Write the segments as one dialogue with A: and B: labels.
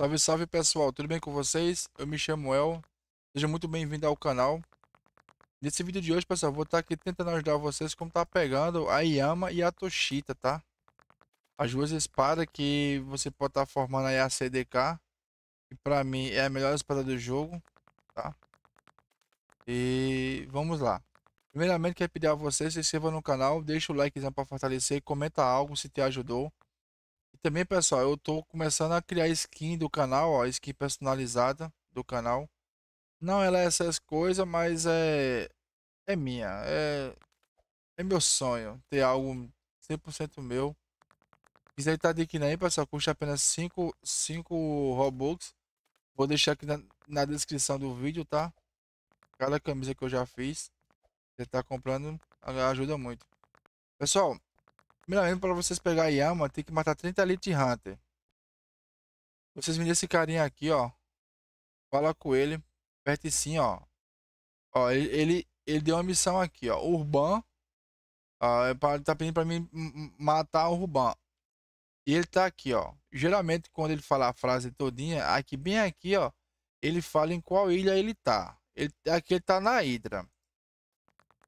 A: Salve, salve pessoal, tudo bem com vocês? Eu me chamo El, seja muito bem-vindo ao canal. Nesse vídeo de hoje, pessoal, vou estar tá aqui tentando ajudar vocês como tá pegando a Yama e a Toshita, tá? As duas espadas que você pode estar tá formando aí a CDK, que pra mim é a melhor espada do jogo, tá? E vamos lá. Primeiramente, quero pedir a vocês, se inscreva no canal, deixa o likezão para fortalecer, comenta algo se te ajudou também, pessoal, eu tô começando a criar skin do canal, ó, skin personalizada do canal. Não ela é essas coisas, mas é é minha, é é meu sonho ter algo 100% meu. Quiser estar adquirindo nem pessoal, custa apenas 5 5 Robux. Vou deixar aqui na, na descrição do vídeo, tá? Cada camisa que eu já fiz, você tá comprando ajuda muito. Pessoal, Primeiramente, para vocês pegar Yama, tem que matar 30 Elite Hunter. Vocês vendem esse carinha aqui, ó. Fala com ele. Aperte sim, ó. Ó, ele, ele, ele, deu uma missão aqui, ó. Urban. É tá pedindo pra mim matar o Urban. E ele tá aqui, ó. Geralmente, quando ele falar a frase todinha, aqui, bem aqui, ó. Ele fala em qual ilha ele tá. Ele, aqui ele tá na Hydra.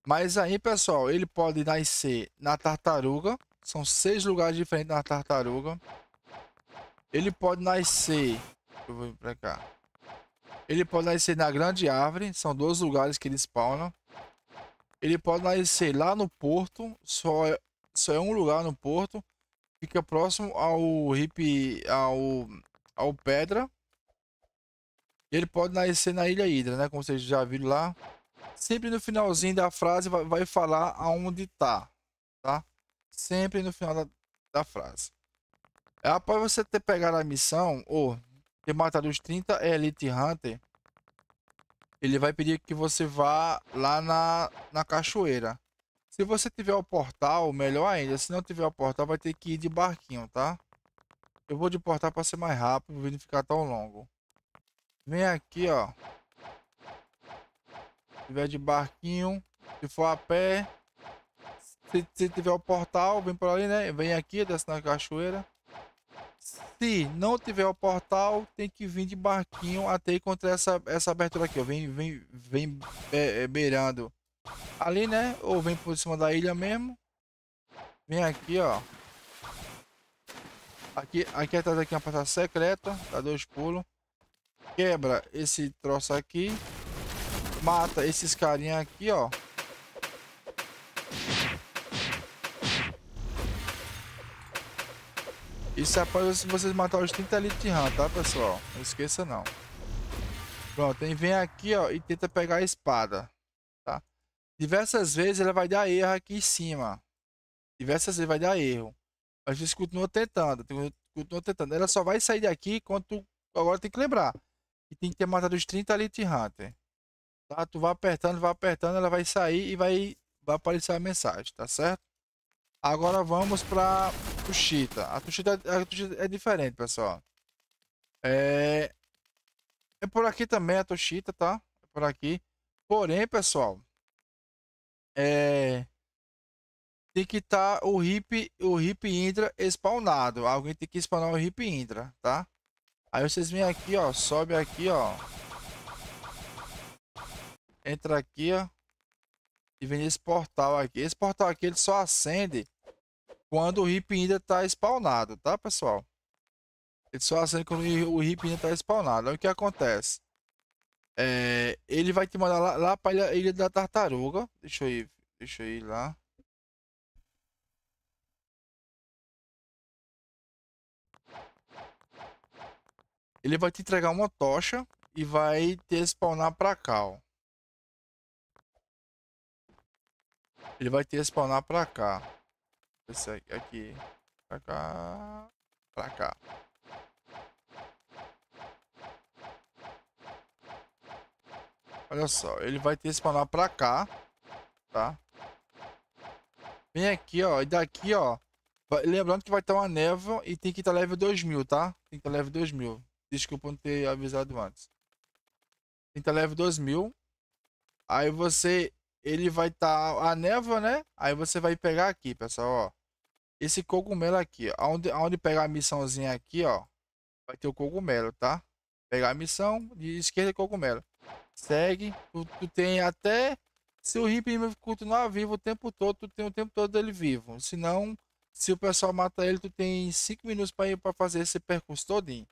A: Mas aí, pessoal, ele pode nascer na tartaruga são seis lugares diferentes na tartaruga. Ele pode nascer... Eu vou pra cá. Ele pode nascer na grande árvore. São dois lugares que ele spawna. Ele pode nascer lá no porto. Só é, só é um lugar no porto. Fica próximo ao hip... Ao, ao pedra. Ele pode nascer na Ilha Hidra, né? Como vocês já viram lá. Sempre no finalzinho da frase vai, vai falar aonde tá sempre no final da, da frase. É, após você ter pegado a missão ou ter matado os 30 Elite Hunter, ele vai pedir que você vá lá na, na cachoeira. Se você tiver o portal, melhor ainda. Se não tiver o portal, vai ter que ir de barquinho, tá? Eu vou de portal para ser mais rápido, não ficar tão longo. Vem aqui, ó. Se tiver de barquinho, se for a pé, se, se tiver o portal, vem por ali, né? Vem aqui, desce na cachoeira. Se não tiver o portal, tem que vir de barquinho até encontrar essa, essa abertura aqui, ó. Vem, vem, vem é, é beirando ali, né? Ou vem por cima da ilha mesmo. Vem aqui, ó. Aqui, aqui atrás aqui é uma passagem secreta. Dá dois pulos. Quebra esse troço aqui. Mata esses carinha aqui, ó. Isso é após vocês matar os 30 litros de RAM, tá, pessoal? Não esqueça não. Pronto, ele vem aqui, ó, e tenta pegar a espada, tá? Diversas vezes ela vai dar erro aqui em cima. Diversas vezes vai dar erro. Mas gente continua tentando, continua tentando. Ela só vai sair daqui quando tu... Agora tem que lembrar. Que tem que ter matado os 30 litros de Hunter. Tá? Tu vai apertando, vai apertando, ela vai sair e vai, vai aparecer a mensagem, tá certo? Agora vamos pra Tuxita. A Tuxita, é, a é diferente, pessoal. É... é por aqui também a Tuxita, tá? É por aqui. Porém, pessoal, é... tem que estar tá o hip, o hip Indra spawnado. Alguém tem que spawnar o hip Indra, tá? Aí vocês vêm aqui, ó, sobe aqui, ó. Entra aqui, ó. E vem nesse portal aqui. Esse portal aqui ele só acende quando o hip ainda está spawnado, tá, pessoal? Ele só acende quando o hip ainda está spawnado. Aí o que acontece? É, ele vai te mandar lá, lá para a ilha, ilha da Tartaruga. Deixa eu ir, deixa eu ir lá. Ele vai te entregar uma tocha e vai te spawnar para cá, ó. Ele vai te spawnar para cá. Esse aqui. Pra cá. Pra cá. Olha só, ele vai ter spawnar pra cá, tá? Vem aqui, ó, e daqui, ó. Lembrando que vai ter uma névoa e tem que estar level 2000, tá? Tem que estar level 2000. Desculpa não ter avisado antes. Tem que estar level 2000. Aí você ele vai estar tá, a névoa, né? Aí você vai pegar aqui, pessoal, ó. Esse cogumelo aqui, ó. Onde, onde pegar a missãozinha aqui, ó. Vai ter o cogumelo, tá? Pegar a missão de esquerda é cogumelo. Segue. Tu, tu tem até... Se o Rip continuar vivo o tempo todo, tu tem o tempo todo dele vivo. Se não, se o pessoal mata ele, tu tem 5 minutos para ir para fazer esse percurso todinho.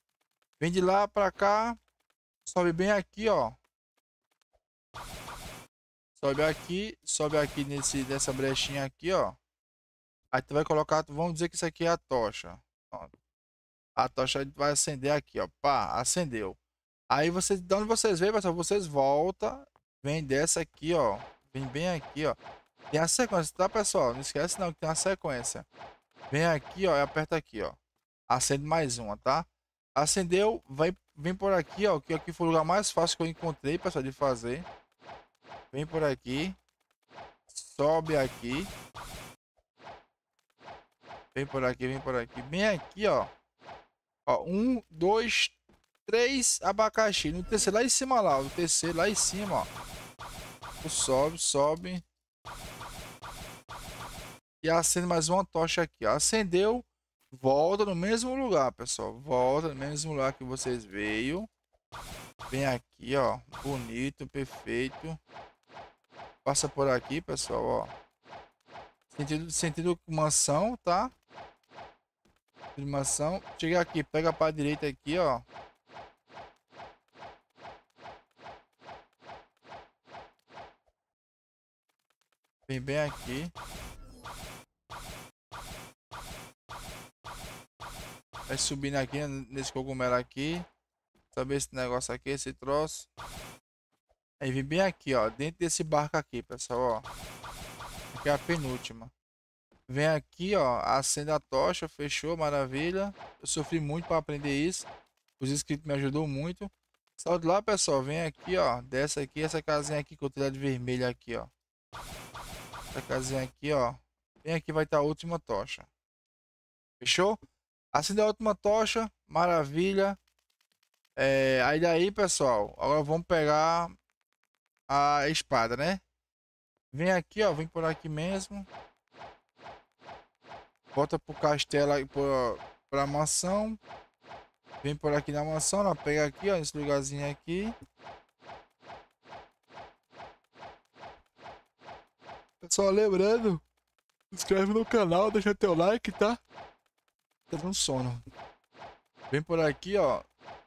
A: Vem de lá para cá. Sobe bem aqui, ó. Sobe aqui, sobe aqui nesse, nessa brechinha aqui, ó. Aí tu vai colocar, vamos dizer que isso aqui é a tocha. Pronto. A tocha vai acender aqui, ó. Pá, acendeu. Aí você, de onde vocês veem, pessoal, vocês volta, vem dessa aqui, ó. Vem bem aqui, ó. Tem a sequência, tá, pessoal? Não esquece não que tem a sequência. Vem aqui, ó, e aperta aqui, ó. Acende mais uma, tá? Acendeu, vai, vem por aqui, ó, que aqui foi o lugar mais fácil que eu encontrei, pessoal, de fazer. Vem por aqui. Sobe aqui. Vem por aqui, vem por aqui. Vem aqui, ó. Ó, um, dois, três abacaxi. No terceiro lá em cima lá, No terceiro lá em cima, ó. sobe, sobe. E acende mais uma tocha aqui, ó. Acendeu. Volta no mesmo lugar, pessoal. Volta no mesmo lugar que vocês veio. Vem aqui, ó. Bonito, perfeito. Passa por aqui, pessoal, ó. Sentido, sentido mansão, tá? Mansão. Chega aqui, pega para direita aqui, ó. Vem bem aqui. Vai subindo aqui nesse cogumelo aqui. Saber esse negócio aqui, esse troço. Aí vem bem aqui, ó. Dentro desse barco aqui, pessoal, ó. Aqui é a penúltima. Vem aqui, ó. Acende a tocha. Fechou, maravilha. Eu sofri muito para aprender isso. Os inscritos me ajudou muito. Salto lá, pessoal. Vem aqui, ó. Desce aqui. Essa casinha aqui com de vermelha aqui, ó. Essa casinha aqui, ó. Vem aqui, vai estar tá a última tocha. Fechou? acende a última tocha. Maravilha. É, aí daí, pessoal, agora vamos pegar a espada, né? Vem aqui, ó, vem por aqui mesmo. Volta pro castelo, pro, pra mansão. Vem por aqui na mansão, ó, pega aqui, ó, nesse lugarzinho aqui. pessoal lembrando, inscreve no canal, deixa teu like, tá? Tá dando sono. Vem por aqui, ó.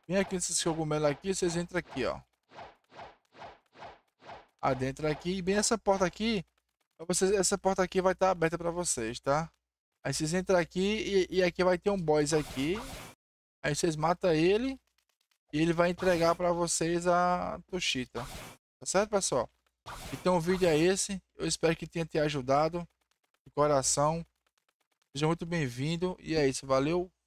A: Vem aqui nesses cogumelos aqui, vocês entram aqui, ó. Adentra aqui. E bem essa porta aqui, vocês, essa porta aqui vai estar tá aberta pra vocês, tá? Aí vocês entram aqui e, e aqui vai ter um boss aqui. Aí vocês matam ele e ele vai entregar pra vocês a Toshita. Tá certo, pessoal? Então o vídeo é esse. Eu espero que tenha te ajudado. De coração. Seja muito bem-vindo. E é isso. Valeu.